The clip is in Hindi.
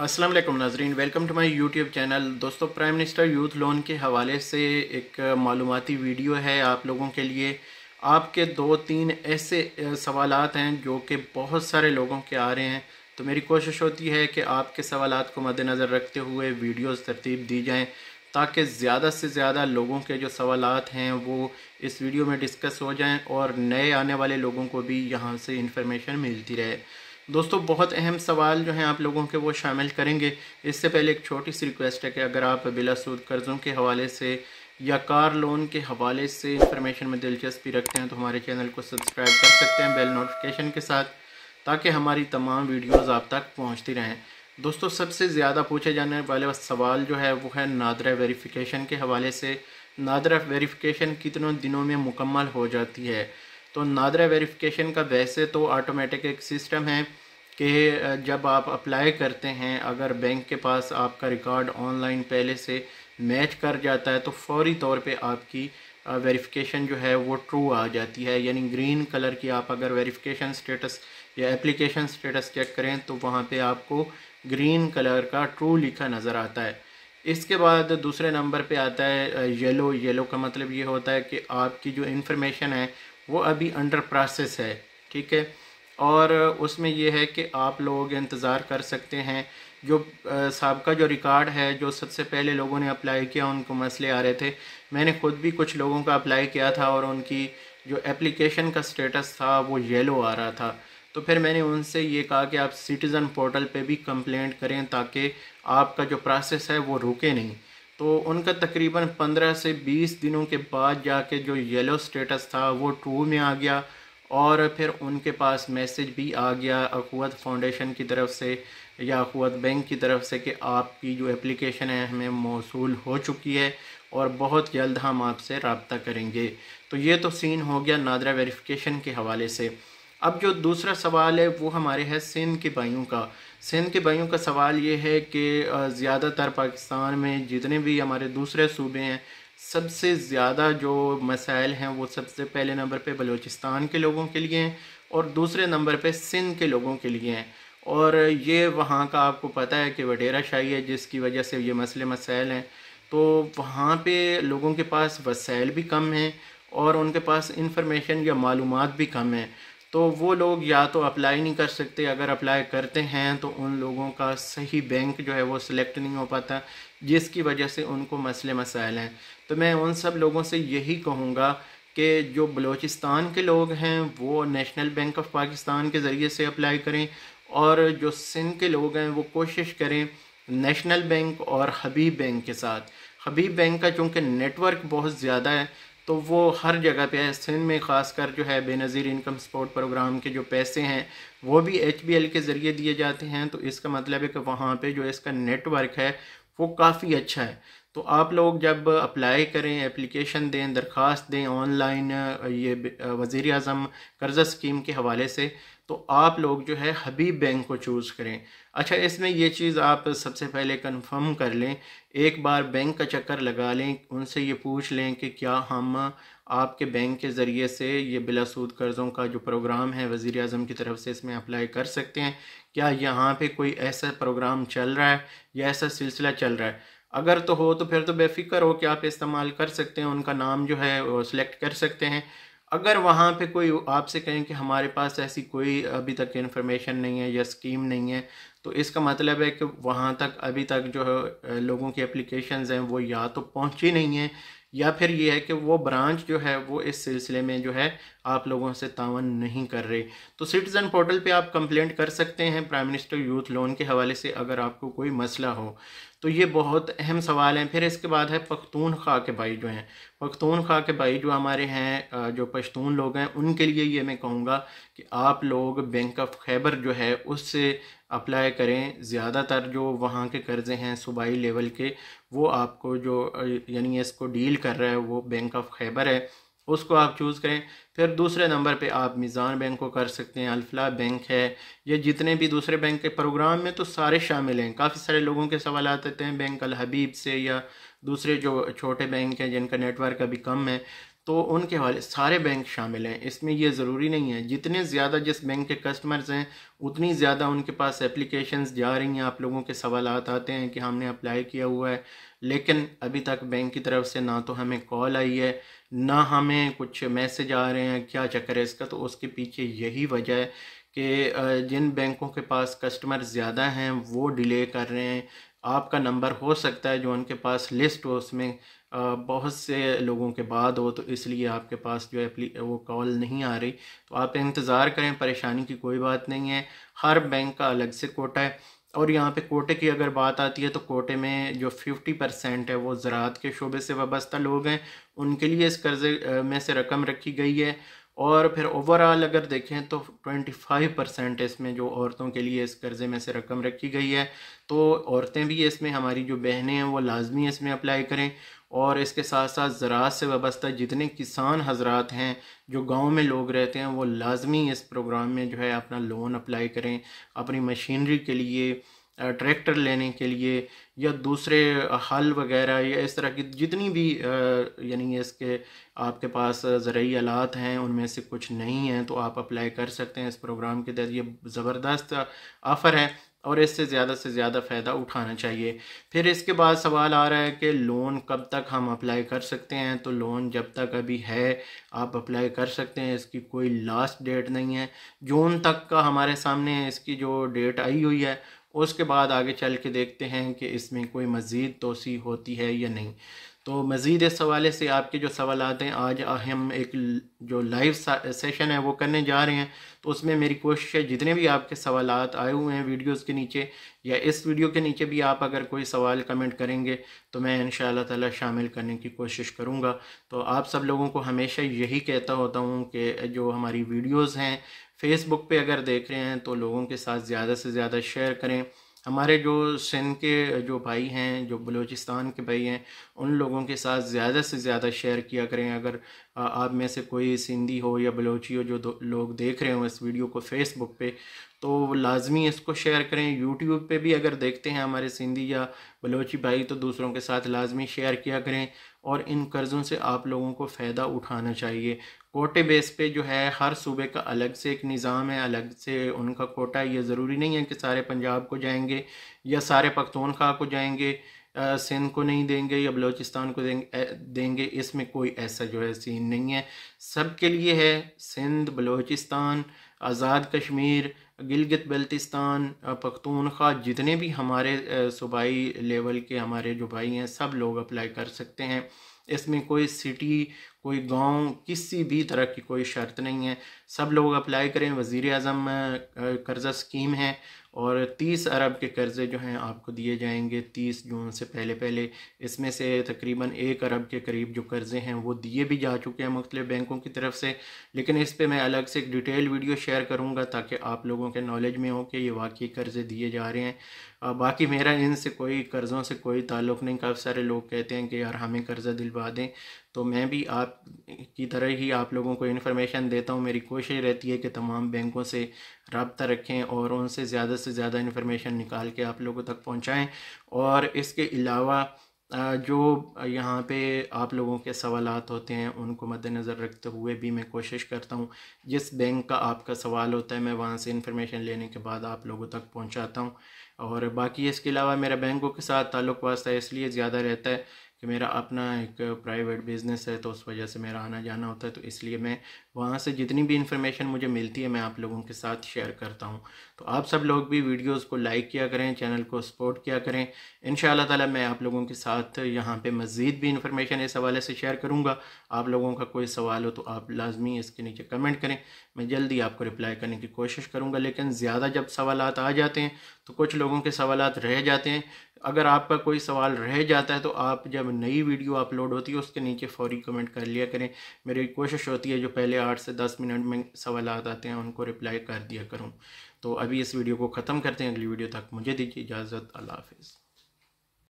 असलम नाजरीन welcome to my YouTube channel दोस्तों प्राइम मिनिस्टर यूथ लोन के हवाले से एक मालूमती वीडियो है आप लोगों के लिए आपके दो तीन ऐसे सवाल हैं जो कि बहुत सारे लोगों के आ रहे हैं तो मेरी कोशिश होती है कि आपके सवाल को मद्नज़र रखते हुए वीडियोस तरतीब दी जाएँ ताकि ज़्यादा से ज़्यादा लोगों के जो सवाल हैं वो इस वीडियो में डिस्कस हो जाएँ और नए आने वाले लोगों को भी यहाँ से इंफॉर्मेशन मिलती रहे दोस्तों बहुत अहम सवाल जो हैं आप लोगों के वो शामिल करेंगे इससे पहले एक छोटी सी रिक्वेस्ट है कि अगर आप बिलासूद कर्ज़ों के हवाले से या कार लोन के हवाले से इंफॉर्मेशन में दिलचस्पी रखते हैं तो हमारे चैनल को सब्सक्राइब कर सकते हैं बेल नोटिफिकेशन के साथ ताकि हमारी तमाम वीडियोस आप तक पहुंचती रहें दोस्तों सबसे ज़्यादा पूछे जाने वाले सवाल जो है वो है नादरा वेरिफिकेशन के हवाले से नादरा वेरिफिकेशन कितनों दिनों में मुकम्मल हो जाती है तो नादरा वेरिफिकेशन का वैसे तो ऑटोमेटिक एक सिस्टम है कि जब आप अप्लाई करते हैं अगर बैंक के पास आपका रिकॉर्ड ऑनलाइन पहले से मैच कर जाता है तो फौरी तौर पे आपकी वेरिफिकेशन जो है वो ट्रू आ जाती है यानी ग्रीन कलर की आप अगर वेरिफिकेशन स्टेटस या एप्लीकेशन स्टेटस चेक करें तो वहाँ पे आपको ग्रीन कलर का ट्रू लिखा नज़र आता है इसके बाद दूसरे नंबर पे आता है येलो येलो का मतलब ये होता है कि आपकी जो इन्फॉर्मेशन है वो अभी अंडर प्रोसेस है ठीक है और उसमें यह है कि आप लोग इंतज़ार कर सकते हैं जो सबका जो रिकॉर्ड है जो सबसे पहले लोगों ने अप्लाई किया उनको मसले आ रहे थे मैंने ख़ुद भी कुछ लोगों का अप्लाई किया था और उनकी जो एप्लीकेशन का स्टेटस था वो येलो आ रहा था तो फिर मैंने उनसे ये कहा कि आप सिटीज़न पोर्टल पे भी कंप्लेंट करें ताकि आपका जो प्रोसेस है वो रुके नहीं तो उनका तकरीबन 15 से 20 दिनों के बाद जाके जो येलो स्टेटस था वो ट्रू में आ गया और फिर उनके पास मैसेज भी आ गया अकूत फाउंडेशन की तरफ से या अकूत बैंक की तरफ से कि आपकी जो एप्लीकेशन है हमें मौसू हो चुकी है और बहुत जल्द हम आपसे रबता करेंगे तो ये तो सीन हो गया नादरा वेरिफिकेशन के हवाले से अब जो दूसरा सवाल है वो हमारे है सिंध के भाइयों का सिंध के भाइयों का सवाल ये है कि ज़्यादातर पाकिस्तान में जितने भी हमारे दूसरे सूबे हैं सबसे ज़्यादा जो मसाइल हैं वो सबसे पहले नंबर पे बलूचिस्तान के लोगों के लिए हैं और दूसरे नंबर पे सिंध के लोगों के लिए हैं और ये वहाँ का आपको पता है कि वडेरा शाही है जिसकी वजह से ये मसले मसाइल हैं तो वहाँ पे लोगों के पास वसाइल भी कम हैं और उनके पास इंफॉर्मेशन या मालूम भी कम है तो वो लोग या तो अप्लाई नहीं कर सकते अगर अप्लाई करते हैं तो उन लोगों का सही बैंक जो है वो सिलेक्ट नहीं हो पाता जिसकी वजह से उनको मसले मसाइल हैं तो मैं उन सब लोगों से यही कहूँगा कि जो बलूचिस्तान के लोग हैं वो नेशनल बैंक ऑफ पाकिस्तान के ज़रिए से अप्लाई करें और जो सिंध के लोग हैं वो कोशिश करें नेशनल बैंक और हबीब बैंक के साथ हबीब बैंक का चूँकि नेटवर्क बहुत ज़्यादा है तो वो हर जगह पे है सिंध में ख़ासकर जो है बेनज़ीर इनकम सपोर्ट प्रोग्राम के जो पैसे हैं वो भी एच के ज़रिए दिए जाते हैं तो इसका मतलब है कि वहाँ पर जो इसका नेटवर्क है वो काफ़ी अच्छा है तो आप लोग जब अप्लाई करें एप्लीकेशन दें दरख्वास्त दें ऑनलाइन ये वज़ी अजम कर्ज़ा स्कीम के हवाले से तो आप लोग जो है हबीब बैंक को चूज़ करें अच्छा इसमें ये चीज़ आप सबसे पहले कंफर्म कर लें एक बार बैंक का चक्कर लगा लें उनसे ये पूछ लें कि क्या हम आपके बैंक के ज़रिए से ये बिला सूद कर्ज़ों का जो प्रोग्राम है वज़ी अजम की तरफ से इसमें अप्लाई कर सकते हैं क्या यहाँ पर कोई ऐसा प्रोग्राम चल रहा है या ऐसा सिलसिला चल रहा है अगर तो हो तो फिर तो बेफिक्र हो कि आप इस्तेमाल कर सकते हैं उनका नाम जो है सिलेक्ट कर सकते हैं अगर वहाँ पे कोई आपसे कहें कि हमारे पास ऐसी कोई अभी तक इन्फॉर्मेशन नहीं है या स्कीम नहीं है तो इसका मतलब है कि वहाँ तक अभी तक जो है लोगों की एप्लीकेशन हैं वो या तो पहुँची नहीं हैं या फिर ये है कि वो ब्रांच जो है वो इस सिलसिले में जो है आप लोगों से तावन नहीं कर रहे तो सिटीज़न पोर्टल पे आप कंप्लेंट कर सकते हैं प्राइम मिनिस्टर यूथ लोन के हवाले से अगर आपको कोई मसला हो तो ये बहुत अहम सवाल है फिर इसके बाद है पख्तून खा के भाई जो हैं पख्तून खा के भाई जो हमारे हैं जो पश्तून लोग हैं उनके लिए ये मैं कहूँगा कि आप लोग बैंक ऑफ खैबर जो है उससे अप्लाई करें ज़्यादातर जो वहाँ के कर्ज़े हैं सूबाई लेवल के वो आपको जो यानी इसको डील कर रहा है वो बैंक ऑफ खैबर है उसको आप चूज़ करें फिर दूसरे नंबर पे आप मिज़ान बैंक को कर सकते हैं अल्फला बैंक है ये जितने भी दूसरे बैंक के प्रोग्राम में तो सारे शामिल हैं काफ़ी सारे लोगों के सवाल आते हैं बैंक अल हबीब से या दूसरे जो छोटे बैंक हैं जिनका नेटवर्क अभी कम है तो उनके हवाले सारे बैंक शामिल हैं इसमें यह ज़रूरी नहीं है जितने ज़्यादा जिस बैंक के कस्टमर्स हैं उतनी ज़्यादा उनके पास एप्लीकेशन जा रही हैं आप लोगों के सवाल आते हैं कि हमने अप्लाई किया हुआ है लेकिन अभी तक बैंक की तरफ से ना तो हमें कॉल आई है ना हमें कुछ मैसेज आ रहे हैं क्या चक्कर है इसका तो उसके पीछे यही वजह है कि जिन बैंकों के पास कस्टमर ज़्यादा हैं वो डिले कर रहे हैं आपका नंबर हो सकता है जो उनके पास लिस्ट हो उसमें बहुत से लोगों के बाद हो तो इसलिए आपके पास जो है वो कॉल नहीं आ रही तो आप इंतज़ार करें परेशानी की कोई बात नहीं है हर बैंक का अलग से कोटा है और यहाँ पे कोटे की अगर बात आती है तो कोटे में जो 50 परसेंट है वो ज़रात के शोबे से वाबस्ता लोग हैं उनके लिए इस कर्ज़े में से रकम रखी गई है और फिर ओवरऑल अगर देखें तो 25 परसेंट इसमें जो औरतों के लिए इस कर्ज़े में से रकम रखी गई है तो औरतें भी इसमें हमारी जो बहनें हैं वो लाजमी इसमें अप्लाई करें और इसके साथ साथ ज़रात से वाबस्ता जितने किसान हजरात हैं जो गांव में लोग रहते हैं वो लाजमी इस प्रोग्राम में जो है अपना लोन अप्लाई करें अपनी मशीनरी के लिए ट्रैक्टर लेने के लिए या दूसरे हल वगैरह या इस तरह की जितनी भी यानी इसके आपके पास ज़रूरी आलात हैं उनमें से कुछ नहीं हैं तो आप अप्लाई कर सकते हैं इस प्रोग्राम के तहत ये ज़बरदस्त ऑफ़र है और इससे ज़्यादा से ज़्यादा फ़ायदा उठाना चाहिए फिर इसके बाद सवाल आ रहा है कि लोन कब तक हम अप्लाई कर सकते हैं तो लोन जब तक अभी है आप अप्लाई कर सकते हैं इसकी कोई लास्ट डेट नहीं है जून तक का हमारे सामने इसकी जो डेट आई हुई है उसके बाद आगे चल के देखते हैं कि इसमें कोई मज़ीद तोसी होती है या नहीं तो मज़ीद इस हवाले से आपके जो सवाल हैं आज हम एक जो लाइव सेशन है वो करने जा रहे हैं तो उसमें मेरी कोशिश है जितने भी आपके सवाल आए हुए हैं वीडियोस के नीचे या इस वीडियो के नीचे भी आप अगर कोई सवाल कमेंट करेंगे तो मैं इन ताला शामिल करने की कोशिश करूँगा तो आप सब लोगों को हमेशा यही कहता होता हूँ कि जो हमारी वीडियोज़ हैं फेसबुक पे अगर देख रहे हैं तो लोगों के साथ ज़्यादा से ज़्यादा शेयर करें हमारे जो सिंध के जो भाई हैं जो बलूचिस्तान के भाई हैं उन लोगों के साथ ज़्यादा से ज़्यादा शेयर किया करें अगर आप में से कोई सिंधी हो या बलोची हो जो लोग देख रहे हो इस वीडियो को फेसबुक पे तो लाजमी इसको शेयर करें यूट्यूब पे भी अगर देखते हैं हमारे सिंधी या बलोची भाई तो दूसरों के साथ लाजमी शेयर किया करें और इन कर्ज़ों से आप लोगों को फ़ायदा उठाना चाहिए कोटे बेस पे जो है हर सूबे का अलग से एक निज़ाम है अलग से उनका कोटा ये ज़रूरी नहीं है कि सारे पंजाब को जाएंगे या सारे पख्तूनख्वा को जाएंगे सिंध को नहीं देंगे या बलूचिस्तान को देंगे देंगे इसमें कोई ऐसा जो है सीन नहीं है सब के लिए है सिंध बलूचिस्तान आज़ाद कश्मीर गिलगित बल्तिस्तान पख्तूनख्वा जितने भी हमारे सूबाई लेवल के हमारे जो भाई हैं सब लोग अप्लाई कर सकते हैं इसमें कोई सिटी कोई गांव किसी भी तरह की कोई शर्त नहीं है सब लोग अप्लाई करें वज़ी अजम कर्ज़ा स्कीम है और तीस अरब के कर्ज़े जो हैं आपको दिए जाएंगे तीस जून से पहले पहले इसमें से तकरीबन एक अरब के करीब जो कर्ज़े हैं वो दिए भी जा चुके हैं मुख्तलिफ बैंकों की तरफ से लेकिन इस पर मैं अलग से एक डिटेल वीडियो शेयर करूँगा ताकि आप लोगों के नॉलेज में हो कि ये वाकई कर्ज़े दिए जा रहे हैं बाकी मेरा इनसे कोई कर्ज़ों से कोई ताल्लुक़ नहीं काफ़ी सारे लोग कहते हैं कि यार हमें कर्ज़ा दिलवा दें तो मैं भी आप की तरह ही आप लोगों को इन्फॉर्मेशन देता हूँ मेरी कोशिश रहती है कि तमाम बैंकों से रबता रखें और उनसे ज़्यादा से ज़्यादा इन्फॉर्मेशन निकाल के आप लोगों तक पहुँचाएँ और इसके अलावा जो यहाँ पे आप लोगों के सवाल होते हैं उनको मद्देनज़र रखते हुए भी मैं कोशिश करता हूँ जिस बैंक का आपका सवाल होता है मैं वहाँ से इन्फॉर्मेशन लेने के बाद आप लोगों तक पहुँचाता हूँ और बाकी इसके अलावा मेरा बैंकों के साथ ताल्लुक़ वास्ता इसलिए ज़्यादा रहता है कि मेरा अपना एक प्राइवेट बिज़नेस है तो उस वजह से मेरा आना जाना होता है तो इसलिए मैं वहाँ से जितनी भी इंफॉर्मेशन मुझे मिलती है मैं आप लोगों के साथ शेयर करता हूँ तो आप सब लोग भी वीडियोज़ को लाइक किया करें चैनल को सपोर्ट किया करें इन ताला मैं आप लोगों के साथ यहाँ पर मज़ीद भी इन्फॉर्मेशन इस हवाले से शेयर करूँगा आप लोगों का कोई सवाल हो तो आप लाजमी इसके नीचे कमेंट करें मैं जल्दी आपको रिप्लाई करने की कोशिश करूँगा लेकिन ज़्यादा जब सवाल आ जाते हैं तो कुछ लोगों के सवाल रह जाते हैं अगर आपका कोई सवाल रह जाता है तो आप जब नई वीडियो अपलोड होती है उसके नीचे फौरी कमेंट कर लिया करें मेरी कोशिश होती है जो पहले आठ से दस मिनट में सवाल आते हैं उनको रिप्लाई कर दिया करूँ तो अभी इस वीडियो को ख़त्म करते हैं अगली वीडियो तक मुझे दीजिए इजाज़त अल्लाह हाफिज़